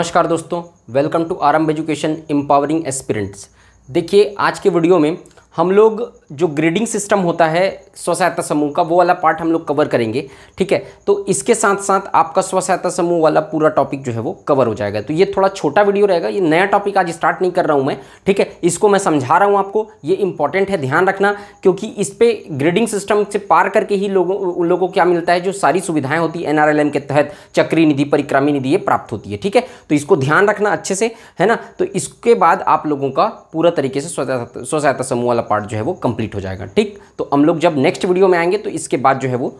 नमस्कार दोस्तों welcome to Aarambh education empowering aspirants देखिए आज के वीडियो में हम लोग जो ग्रेडिंग सिस्टम होता है स्व सहायता समूह का वो वाला पार्ट हम लोग कवर करेंगे ठीक है तो इसके साथ साथ आपका स्व सहायता समूह वाला पूरा टॉपिक जो है वो कवर हो जाएगा तो ये थोड़ा छोटा वीडियो रहेगा ये नया टॉपिक आज स्टार्ट नहीं कर रहा हूँ मैं ठीक है इसको मैं समझा रहा हूँ आपको ये इंपॉर्टेंट है ध्यान रखना क्योंकि इस पर ग्रेडिंग सिस्टम से पार करके ही लोगों उन लोगों को क्या मिलता है जो सारी सुविधाएं होती है एन के तहत चक्री निधि परिक्रामी निधि ये प्राप्त होती है ठीक है तो इसको ध्यान रखना अच्छे से है ना तो इसके बाद आप लोगों का पूरा तरीके से स्व सहायता समूह वाला पार्ट जो है वो कंप्लीट हो जाएगा ठीक तो हम लोग जब नेक्स्ट वीडियो में आएंगे तो इसके बाद जो है वो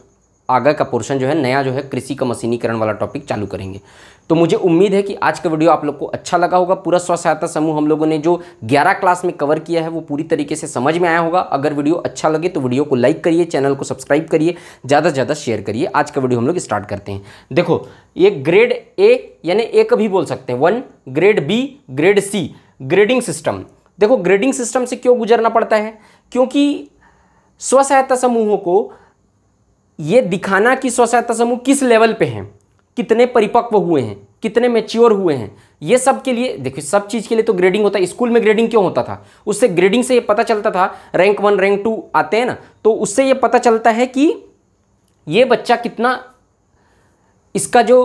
आगे का पोर्शन जो है नया जो है कृषि का मशीनीकरण वाला टॉपिक चालू करेंगे तो मुझे उम्मीद है कि आज का वीडियो आप लोग को अच्छा लगा होगा पूरा स्व सहायता समूह हम लोगों ने जो 11 क्लास में कवर किया है वो पूरी तरीके से समझ में आया होगा अगर वीडियो अच्छा लगे तो वीडियो को लाइक करिए चैनल को सब्सक्राइब करिए ज़्यादा से ज़्यादा शेयर करिए आज का वीडियो हम लोग स्टार्ट करते हैं देखो ये ग्रेड ए यानी ए का भी बोल सकते हैं one grade B grade C grading system देखो ग्रेडिंग सिस्टम से क्यों गुजरना पड़ता है क्योंकि स्व सहायता समूहों को ये दिखाना कि स्व सहायता समूह किस लेवल पे हैं कितने परिपक्व हुए हैं कितने मेच्योर हुए हैं ये सब के लिए देखिए सब चीज़ के लिए तो ग्रेडिंग होता है स्कूल में ग्रेडिंग क्यों होता था उससे ग्रेडिंग से ये पता चलता था रैंक वन रैंक टू आते हैं ना तो उससे ये पता चलता है कि ये बच्चा कितना इसका जो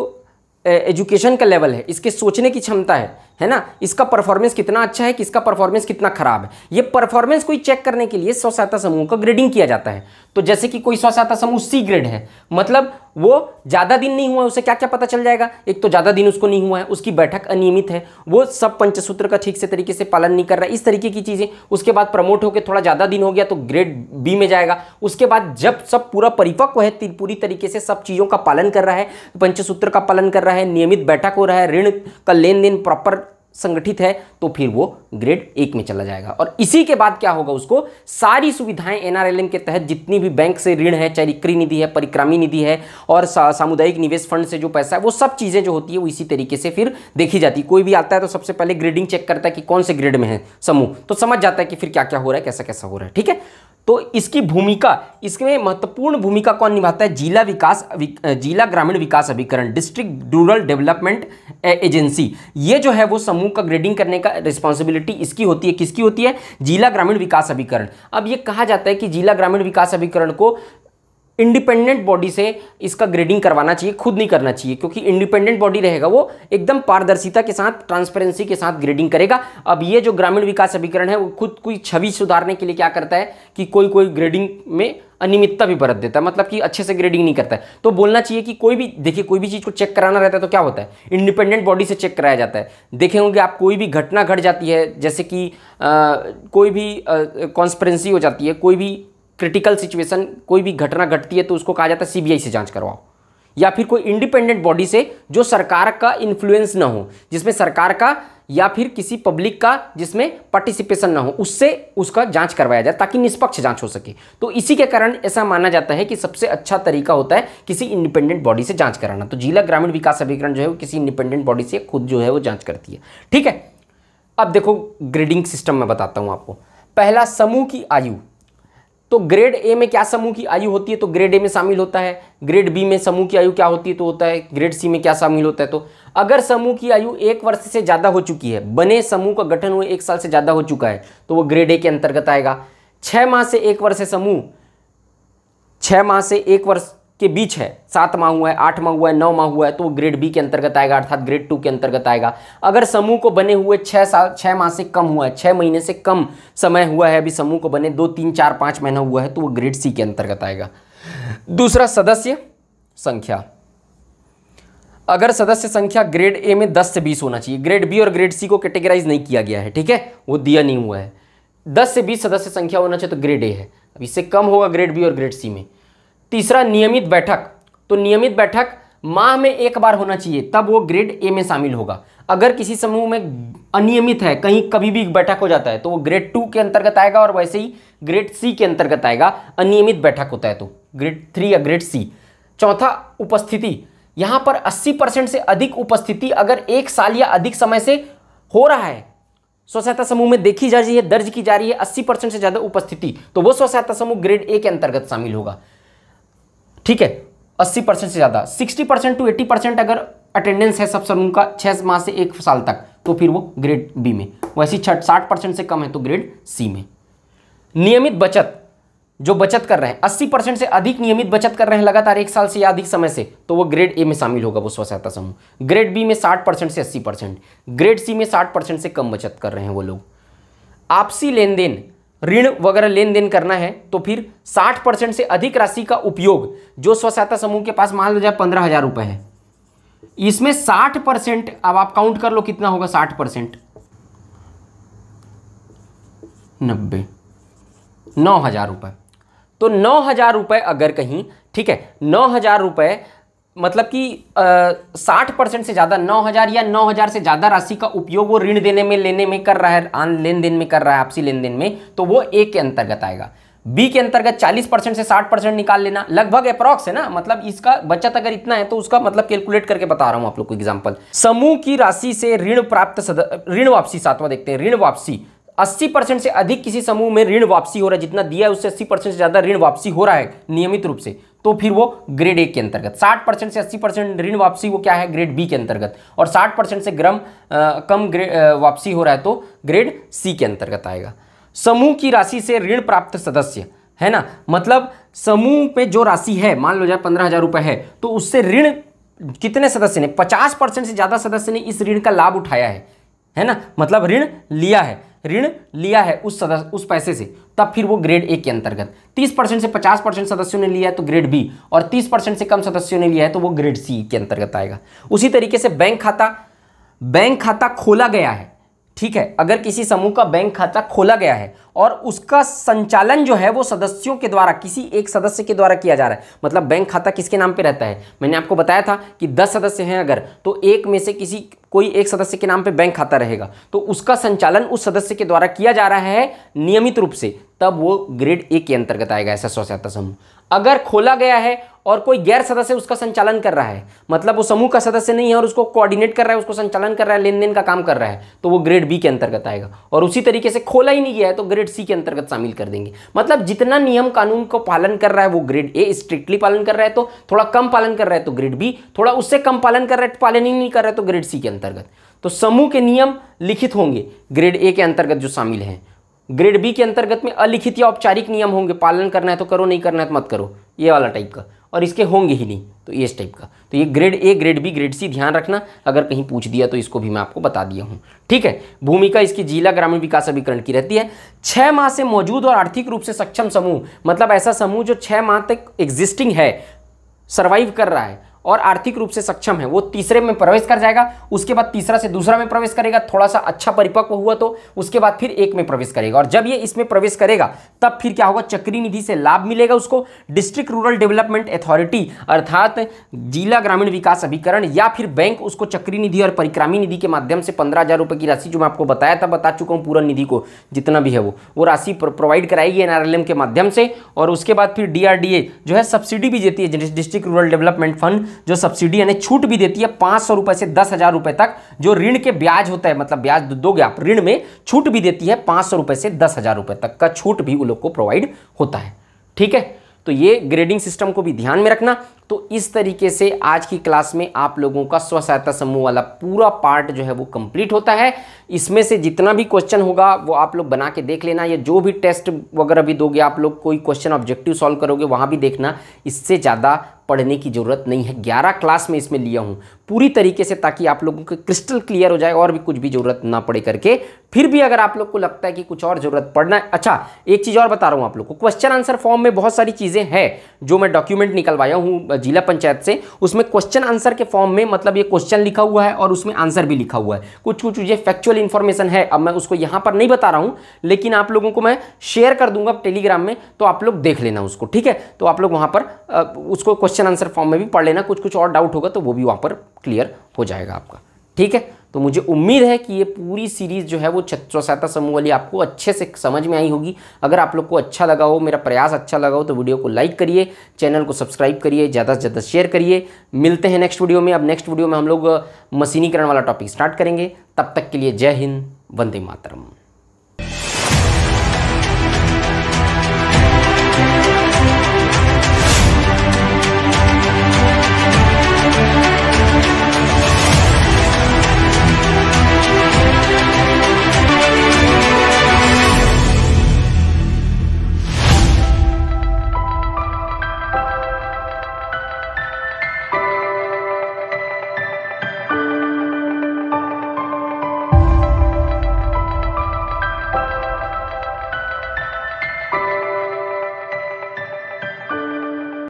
एजुकेशन का लेवल है इसके सोचने की क्षमता है है ना इसका परफॉर्मेंस कितना अच्छा है किसका परफॉर्मेंस कितना खराब है ये परफॉर्मेंस कोई चेक करने के लिए स्व सहायता समूह का ग्रेडिंग किया जाता है तो जैसे कि कोई स्व सहायता समूह सी ग्रेड है मतलब वो ज़्यादा दिन नहीं हुआ है उसे क्या क्या पता चल जाएगा एक तो ज़्यादा दिन उसको नहीं हुआ है उसकी बैठक अनियमित है वो सब पंचसूत्र का ठीक से तरीके से पालन नहीं कर रहा है इस तरीके की चीज़ें उसके बाद प्रमोट होकर थोड़ा ज़्यादा दिन हो गया तो ग्रेड बी में जाएगा उसके बाद जब सब पूरा परिपक्व है पूरी तरीके से सब चीज़ों का पालन कर रहा है पंचसूत्र का पालन कर रहा है नियमित बैठक हो रहा है ऋण का लेन देन प्रॉपर संगठित है तो फिर वो ग्रेड एक में चला जाएगा और इसी के बाद क्या होगा उसको सारी सुविधाएं एनआरएलएम के तहत जितनी भी बैंक से ऋण है रिक्री निधि है परिक्रामी निधि है और सा, सामुदायिक निवेश फंड से जो पैसा है वो सब चीज़ें जो होती है वो इसी तरीके से फिर देखी जाती है कोई भी आता है तो सबसे पहले ग्रेडिंग चेक करता है कि कौन से ग्रेड में है समूह तो समझ जाता है कि फिर क्या क्या हो रहा है कैसा कैसा हो रहा है ठीक है तो इसकी भूमिका इसमें महत्वपूर्ण भूमिका कौन निभाता है जिला विकास जिला ग्रामीण विकास अभिकरण डिस्ट्रिक्ट रूरल डेवलपमेंट एजेंसी ये जो है वो समूह का ग्रेडिंग करने का रिस्पॉन्सिबिलिटी इसकी होती है किसकी होती है जिला ग्रामीण विकास अभिकरण अब ये कहा जाता है कि जिला ग्रामीण विकास अभिकरण को इंडिपेंडेंट बॉडी से इसका ग्रेडिंग करवाना चाहिए खुद नहीं करना चाहिए क्योंकि इंडिपेंडेंट बॉडी रहेगा वो एकदम पारदर्शिता के साथ ट्रांसपेरेंसी के साथ ग्रेडिंग करेगा अब ये जो ग्रामीण विकास अभिकरण है वो खुद कोई छवि सुधारने के लिए क्या करता है कि कोई कोई ग्रेडिंग में अनियमितता भी बरत देता है मतलब कि अच्छे से ग्रेडिंग नहीं करता है तो बोलना चाहिए कि कोई भी देखिए कोई भी चीज़ को चेक कराना रहता है तो क्या होता है इंडिपेंडेंट बॉडी से चेक कराया जाता है देखे होंगे आप कोई भी घटना घट जाती है जैसे कि आ, कोई भी कॉन्स्परेंसी हो जाती है कोई भी क्रिटिकल सिचुएशन कोई भी घटना घटती है तो उसको कहा जाता है सीबीआई से जांच करवाओ या फिर कोई इंडिपेंडेंट बॉडी से जो सरकार का इन्फ्लुएंस ना हो जिसमें सरकार का या फिर किसी पब्लिक का जिसमें पार्टिसिपेशन ना हो उससे उसका जांच करवाया जाए ताकि निष्पक्ष जांच हो सके तो इसी के कारण ऐसा माना जाता है कि सबसे अच्छा तरीका होता है किसी इंडिपेंडेंट बॉडी से जांच कराना तो जिला ग्रामीण विकास अभिकरण जो है वो किसी इंडिपेंडेंट बॉडी से खुद जो है वो जांच करती है ठीक है अब देखो ग्रेडिंग सिस्टम में बताता हूँ आपको पहला समूह की आयु तो ग्रेड ए में क्या समूह की आयु होती है तो ग्रेड ए में शामिल होता है ग्रेड बी में समूह की आयु क्या होती है तो होता है ग्रेड सी में क्या शामिल होता है तो अगर समूह की आयु एक वर्ष से ज़्यादा हो चुकी है बने समूह का गठन हुए एक साल से ज़्यादा हो चुका है तो वो ग्रेड ए के अंतर्गत आएगा छह माह से एक वर्ष समूह छह माह से एक वर्ष के बीच है सात माह हुआ है आठ माह हुआ है नौ माह हुआ है तो ग्रेड बी के अंतर्गत आएगा अर्थात ग्रेड टू के अंतर्गत आएगा अगर समूह को बने हुए छह साल छह माह से कम हुआ है छह महीने से कम समय हुआ है अभी समूह को बने दो तीन चार पांच महीना हुआ है तो वो ग्रेड सी के अंतर्गत आएगा दूसरा सदस्य संख्या अगर सदस्य संख्या ग्रेड ए में दस से बीस होना चाहिए ग्रेड बी और ग्रेड सी को कैटेगराइज नहीं किया गया है ठीक है वो दिया नहीं हुआ है दस से बीस सदस्य संख्या होना चाहिए तो ग्रेड ए है अब इससे कम होगा ग्रेड बी और ग्रेड सी में तीसरा नियमित बैठक तो नियमित बैठक माह में एक बार होना चाहिए तब वो ग्रेड ए में शामिल होगा अगर किसी समूह में अनियमित है कहीं कभी भी बैठक हो जाता है तो वो ग्रेड टू के अंतर्गत आएगा और वैसे ही ग्रेड सी के अंतर्गत आएगा अनियमित बैठक होता है तो ग्रेड थ्री या ग्रेड सी चौथा उपस्थिति यहां पर 80 परसेंट से अधिक उपस्थिति अगर एक साल या अधिक समय से हो रहा है स्व समूह में देखी जा रही है दर्ज की जा रही है अस्सी परसेंट से ज़्यादा उपस्थिति तो वह स्व सहायता समूह ग्रेड ए के अंतर्गत शामिल होगा ठीक है अस्सी परसेंट से ज़्यादा sixty percent to eighty percent अगर अटेंडेंस है सब समूह का छह माह से एक साल तक तो फिर वो ग्रेड बी में वैसी छठ साठ परसेंट से कम है तो ग्रेड सी में नियमित बचत जो बचत कर रहे हैं अस्सी परसेंट से अधिक नियमित बचत कर रहे हैं लगातार एक साल से या अधिक समय से तो वो ग्रेड ए में शामिल होगा वो स्व सहायता समूह ग्रेड बी में साठ परसेंट से अस्सी परसेंट ग्रेड सी में साठ परसेंट से कम बचत कर रहे हैं वो लोग आपसी लेन देन ऋण वगैरह लेन देन करना है तो फिर 60 परसेंट से अधिक राशि का उपयोग जो सहायता समूह के पास मान लो जाए पंद्रह हजार रुपए है इसमें 60 परसेंट अब आप काउंट कर लो कितना होगा 60 परसेंट नब्बे नौ हजार रुपए तो नौ हजार रुपए अगर कहीं ठीक है नौ हजार रुपए मतलब कि साठ परसेंट से ज़्यादा नौ हज़ार या नौ हज़ार से ज़्यादा राशि का उपयोग वो ऋण देने में लेने में कर रहा है आन लेन देन में कर रहा है आपसी लेन देन में तो वो ए के अंतर्गत आएगा बी के अंतर्गत 40 परसेंट से 60 परसेंट निकाल लेना लगभग अप्रॉक्स है ना मतलब इसका बचत अगर इतना है तो उसका मतलब कैलकुलेट करके बता रहा हूं आप लोग को एग्जाम्पल समूह की राशि से ऋण प्राप्त ऋण वापसी सातवा देखते हैं ऋण वापसी 80 परसेंट से अधिक किसी समूह में ऋण वापसी हो रहा है जितना दिया है उससे 80 परसेंट से ज़्यादा ऋण वापसी हो रहा है नियमित रूप से तो फिर वो ग्रेड ए के अंतर्गत 60 परसेंट से 80 परसेंट ऋण वापसी वो क्या है ग्रेड बी के अंतर्गत और 60 परसेंट से ग्रम आ, कम ग्रेड वापसी हो रहा है तो ग्रेड सी के अंतर्गत आएगा समूह की राशि से ऋण प्राप्त सदस्य है ना मतलब समूह पे जो राशि है मान लो जाए पंद्रह हज़ार रुपये है तो उससे ऋण कितने सदस्य ने पचास परसेंट से ज़्यादा सदस्य ने इस ऋण का लाभ उठाया है है ना मतलब ऋण लिया है ऋण लिया है उस सदस्य उस पैसे से तब फिर वो ग्रेड ए के अंतर्गत 30 परसेंट से 50 परसेंट सदस्यों ने लिया है तो ग्रेड बी और 30 परसेंट से कम सदस्यों ने लिया है तो वो ग्रेड सी के अंतर्गत आएगा उसी तरीके से बैंक खाता बैंक खाता खोला गया है ठीक है अगर किसी समूह का बैंक खाता खोला गया है और उसका संचालन जो है वो सदस्यों के द्वारा किसी एक सदस्य के द्वारा किया जा रहा है मतलब बैंक खाता किसके नाम पे रहता है मैंने आपको बताया था कि दस सदस्य हैं अगर तो एक में से किसी कोई एक सदस्य के नाम पे बैंक खाता रहेगा तो उसका संचालन उस सदस्य के द्वारा किया जा रहा है नियमित रूप से तब वो ग्रेड ए के अंतर्गत आएगा ऐसा स्वसहायता समूह अगर खोला गया है और कोई गैर सदस्य उसका संचालन कर रहा है मतलब वो समूह का सदस्य नहीं है और उसको कोऑर्डिनेट कर रहा है उसको संचालन कर रहा है लेन देन का काम कर रहा है तो वो ग्रेड बी के अंतर्गत आएगा और उसी तरीके से खोला ही नहीं गया है तो ग्रेड सी के अंतर्गत शामिल कर देंगे मतलब जितना नियम कानून को पालन कर रहा है वो ग्रेड ए स्ट्रिक्टली पालन कर रहा है तो थोड़ा कम पालन कर रहा है तो ग्रेड बी थोड़ा उससे कम पालन कर रहा है पालन ही नहीं कर रहा है तो ग्रेड सी के अंतर्गत तो समूह के नियम लिखित होंगे ग्रेड ए के अंतर्गत जो शामिल हैं ग्रेड बी के अंतर्गत में अलिखित या औपचारिक नियम होंगे पालन करना है तो करो नहीं करना है तो मत करो ये वाला टाइप का और इसके होंगे ही नहीं तो ये इस टाइप का तो ये grade A grade B grade C ध्यान रखना अगर कहीं पूछ दिया तो इसको भी मैं आपको बता दिया हूँ ठीक है भूमिका इसकी जिला ग्रामीण विकास अभिकरण की रहती है छः माह से मौजूद और आर्थिक रूप से सक्षम समूह मतलब ऐसा समूह जो छः माह तक एग्जिस्टिंग है सर्वाइव कर रहा है और आर्थिक रूप से सक्षम है वो तीसरे में प्रवेश कर जाएगा उसके बाद तीसरा से दूसरा में प्रवेश करेगा थोड़ा सा अच्छा परिपक्व हुआ तो उसके बाद फिर एक में प्रवेश करेगा और जब ये इसमें प्रवेश करेगा तब फिर क्या होगा चक्री निधि से लाभ मिलेगा उसको डिस्ट्रिक्ट रूरल डेवलपमेंट अथॉरिटी अर्थात जिला ग्रामीण विकास अभिकरण या फिर बैंक उसको चक्री निधि और परिक्रामी निधि के माध्यम से पंद्रह हजार रुपये की राशि जो मैं आपको बताया था बता चुका हूँ पूरा निधि को जितना भी है वो वो राशि प्रोवाइड कराएगी एन के माध्यम से और उसके बाद फिर डी जो है सब्सिडी भी देती है डिस्ट्रिक्ट रूरल डेवलपमेंट फंड जो सब्सिडी यानी छूट भी देती है पांच सौ रुपए से दस हज़ार रुपए तक जो ऋण के ब्याज होता है मतलब ब्याज दोगे आप ऋण में छूट भी देती है पांच सौ रुपए से दस हज़ार रुपए तक का छूट भी उन लोग को प्रोवाइड होता है ठीक है तो ये ग्रेडिंग सिस्टम को भी ध्यान में रखना तो इस तरीके से आज की क्लास में आप लोगों का स्व सहायता समूह वाला पूरा पार्ट जो है वो कंप्लीट होता है इसमें से जितना भी क्वेश्चन होगा वो आप लोग बना के देख लेना या जो भी टेस्ट वगैरह भी दोगे आप लोग कोई क्वेश्चन ऑब्जेक्टिव सॉल्व करोगे वहाँ भी देखना इससे ज़्यादा पढ़ने की ज़रूरत नहीं है ग्यारह क्लास में इसमें लिया हूँ पूरी तरीके से ताकि आप लोगों को क्रिस्टल क्लियर हो जाए और भी कुछ भी ज़रूरत ना पड़े करके फिर भी अगर आप लोग को लगता है कि कुछ और ज़रूरत पड़ना है अच्छा एक चीज़ और बता रहा हूं आप लोग को क्वेश्चन आंसर फॉर्म में बहुत सारी चीज़ें हैं जो मैं डॉक्यूमेंट निकलवाया हूं जिला पंचायत से उसमें क्वेश्चन आंसर के फॉर्म में मतलब ये क्वेश्चन लिखा हुआ है और उसमें आंसर भी लिखा हुआ है कुछ कुछ चीज़ें फैक्चुअल इन्फॉर्मेशन है अब मैं उसको यहां पर नहीं बता रहा हूँ लेकिन आप लोगों को मैं शेयर कर दूंगा टेलीग्राम में तो आप लोग देख लेना उसको ठीक है तो आप लोग वहां पर उसको क्वेश्चन क्वेश्चन आंसर फॉर्म में भी पढ़ लेना कुछ कुछ और डाउट होगा तो वो भी वहाँ पर क्लियर हो जाएगा आपका ठीक है तो मुझे उम्मीद है कि ये पूरी सीरीज़ जो है वो सहायता समूह वाली आपको अच्छे से समझ में आई होगी अगर आप लोग को अच्छा लगा हो मेरा प्रयास अच्छा लगा हो तो वीडियो को लाइक करिए चैनल को सब्सक्राइब करिए ज़्यादा से ज़्यादा शेयर करिए मिलते हैं नेक्स्ट वीडियो में अब नेक्स्ट वीडियो में हम लोग मशीनीकरण वाला टॉपिक स्टार्ट करेंगे तब तक के लिए जय हिंद वंदे मातरम